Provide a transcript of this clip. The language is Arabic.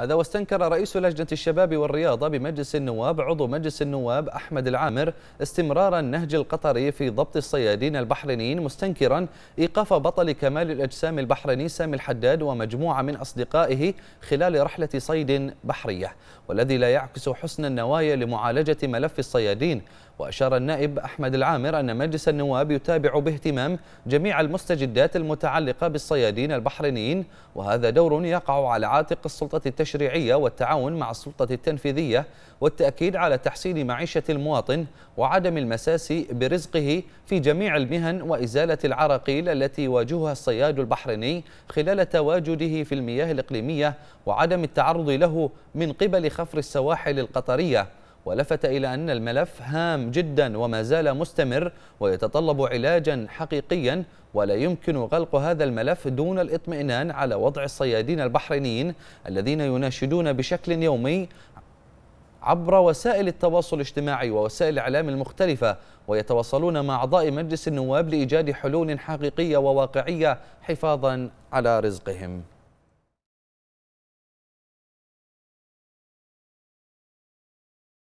هذا واستنكر رئيس لجنة الشباب والرياضة بمجلس النواب عضو مجلس النواب أحمد العامر استمرار النهج القطري في ضبط الصيادين البحرينيين مستنكرا إيقاف بطل كمال الأجسام البحريني سامي الحداد ومجموعة من أصدقائه خلال رحلة صيد بحرية والذي لا يعكس حسن النوايا لمعالجة ملف الصيادين وأشار النائب أحمد العامر أن مجلس النواب يتابع باهتمام جميع المستجدات المتعلقة بالصيادين البحرينيين وهذا دور يقع على عاتق السلطة التشريعية والتعاون مع السلطة التنفيذية والتأكيد على تحسين معيشة المواطن وعدم المساس برزقه في جميع المهن وإزالة العراقيل التي يواجهها الصياد البحريني خلال تواجده في المياه الإقليمية وعدم التعرض له من قبل خفر السواحل القطرية ولفت إلى أن الملف هام جدا وما زال مستمر ويتطلب علاجا حقيقيا ولا يمكن غلق هذا الملف دون الاطمئنان على وضع الصيادين البحرينيين الذين يناشدون بشكل يومي عبر وسائل التواصل الاجتماعي ووسائل الإعلام المختلفة ويتواصلون مع أعضاء مجلس النواب لإيجاد حلول حقيقية وواقعية حفاظا على رزقهم